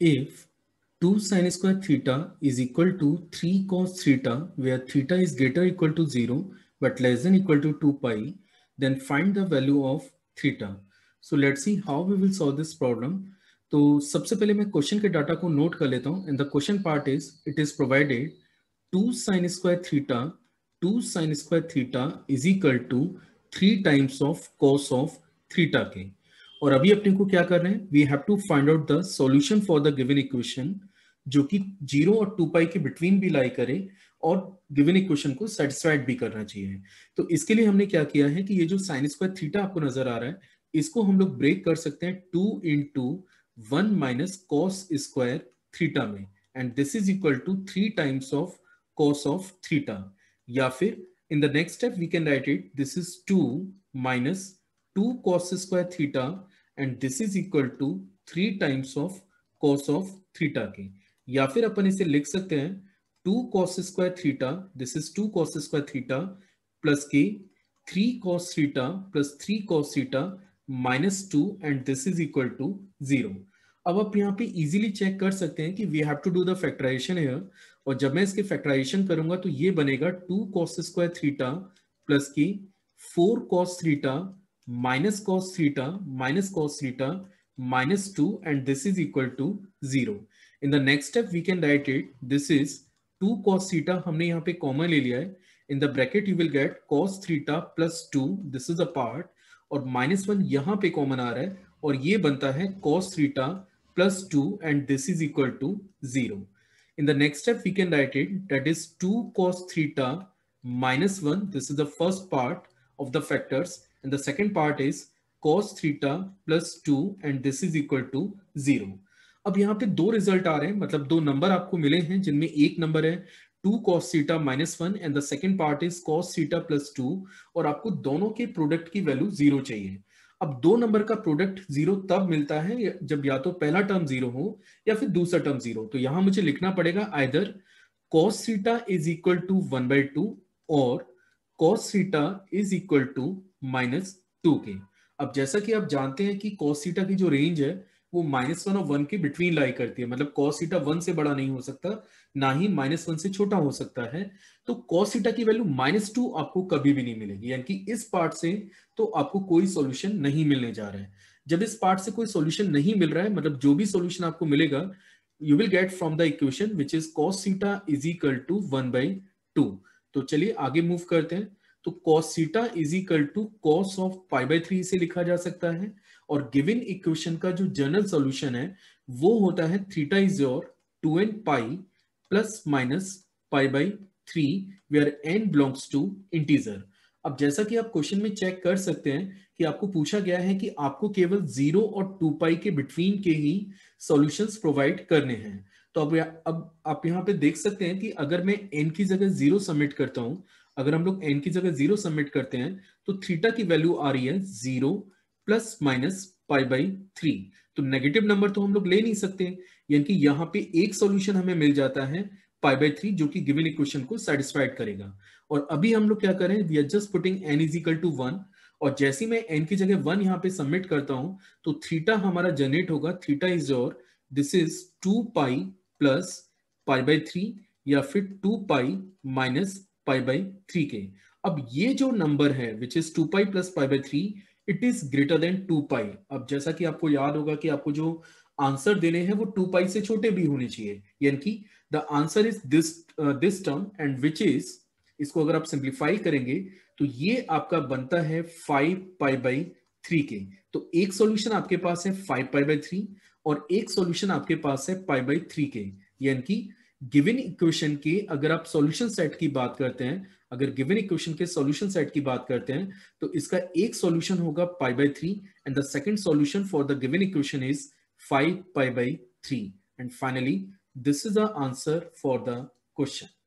if 2 sin square theta is equal to 3 cos theta where theta is greater equal to 0 but less than equal to 2 pi then find the value of theta. So let's see how we will solve this problem. तो सबसे पहले मैं question के data को note कर लेता हूँ and the question part is it is provided two sin square theta two sin square theta is equal to three times of cos of theta के और अभी अपने को क्या कर रहे हैं we have to find out the solution for the given equation जो कि जीरो और टू पाई के बिटवीन भी लाई करे और गिवन इक्वेशन को सेटिस्फाइड भी करना चाहिए तो इसके लिए हमने क्या किया है कि ये जो साइन स्क्वायर थीटा आपको नजर आ रहा है इसको हम लोग ब्रेक कर सकते हैं two into one minus cos square theta में and this is equal to three times of cos of theta या फिर in the next step we can write it this is two minus two cos square theta and this is equal to three times of cos of theta के या फिर अपन इसे लिख सकते हैं two cos square theta this is two cos square theta plus के three cos theta plus three cos theta minus two and this is equal to zero अब आप यहाँ पे इजीली चेक कर सकते हैं कि we have to do the factorization here और जब मैं इसके फैक्टराइजेशन करूंगा तो ये बनेगा two cos square theta plus की four cos theta minus cos theta minus cos theta minus 2 and this is equal to 0. In the next step we can write it this is 2 cos theta humne yahan pe common le liya hai in the bracket you will get cos theta plus 2 this is a part और minus 1 यहाँ पे common आ रहा है और ये बनता है cos theta plus 2 and this is equal to 0. In the next step we can write it that is 2 cos theta minus 1 this is the first part of the factors And the second part is cos theta plus 2 and this is equal to 0 अब यहाँ पे दो result आ रहे हैं मतलब दो number आपको मिले हैं जिनमें एक नंबर है two cos theta minus one and the second part is cos theta plus two और आपको दोनों के प्रोडक्ट की वैल्यू जीरो चाहिए अब दो नंबर का प्रोडक्ट जीरो तब मिलता है जब या तो पहला टर्म जीरो हो या फिर दूसरा टर्म जीरो तो यहां मुझे लिखना पड़ेगा either cos theta is equal to one by two और cos theta is equal to minus two के अब जैसा कि आप जानते हैं कि cos थीटा की जो रेंज है वो माइनस वन और वन के बिटवीन लाई करती है मतलब cos थीटा वन से बड़ा नहीं हो सकता ना ही माइनस वन से छोटा हो सकता है तो cos थीटा की वैल्यू माइनस टू आपको कभी भी नहीं मिलेगी यानी कि इस पार्ट से तो आपको कोई सॉल्यूशन नहीं मिलने जा रहा है जब इस पार्ट से कोई सॉल्यूशन नहीं मिल रहा है मतलब जो भी सॉल्यूशन आपको मिलेगा you will get from the equation which is cos theta is equal to one by two तो चलिए आगे मूव करते हैं तो cos theta is equal to cos of five by three से लिखा जा सकता है और गिवन इक्वेशन का जो जनरल सॉल्यूशन है वो होता है theta is your two N pi plus minus pi by three where N belongs to integer अब जैसा कि आप क्वेश्चन में चेक कर सकते हैं कि आपको पूछा गया है कि आपको केवल जीरो और टू पाई के बिटवीन के ही सॉल्यूशंस प्रोवाइड करने हैं तो अब अब आप यहाँ पे देख सकते हैं कि अगर मैं एन की जगह जीरो सबमिट करता हूँ अगर हम लोग एन की जगह जीरो सबमिट करते हैं तो थीटा की वैल्यू आ रही है zero plus minus pi by three तो नेगेटिव नंबर तो हम लोग ले नहीं सकते यानी कि यहाँ पे एक सॉल्यूशन हमें मिल जाता है पाई बाई थ्री जो कि गिवन इक्वेशन को सेटिस्फाइड करेगा और अभी हम लोग क्या करें we are just putting N is equal to one और जैसी मैं एन की जगह वन यहाँ पे सबमिट करता हूँ तो थीटा हमारा जनरेट होगा theta is your this is two pi plus pi by three या फिर two pi minus pi by three के अब ये जो नंबर है which is two pi plus pi by three it is greater than two pi अब जैसा कि आपको याद होगा कि आपको जो आंसर देने हैं वो टू पाई से छोटे भी होने चाहिए यानी कि the answer is this this term and which is इसको अगर आप सिंप्लीफाई करेंगे तो ये आपका बनता है फाइव पाई बाई थ्री के तो एक सॉल्यूशन आपके पास है फाइव पाई बाई थ्री और एक सॉल्यूशन आपके पास है पाई बाई थ्री के यानी कि गिवन इक्वेशन के अगर आप सॉल्यूशन सेट की बात करते हैं अगर गिवन इक्वेशन के सॉल्यूशन सेट की बात करते हैं तो इसका एक सॉल्यूशन होगा pi by three and the second solution for the given equation is five pi by three and finally this is the answer for the question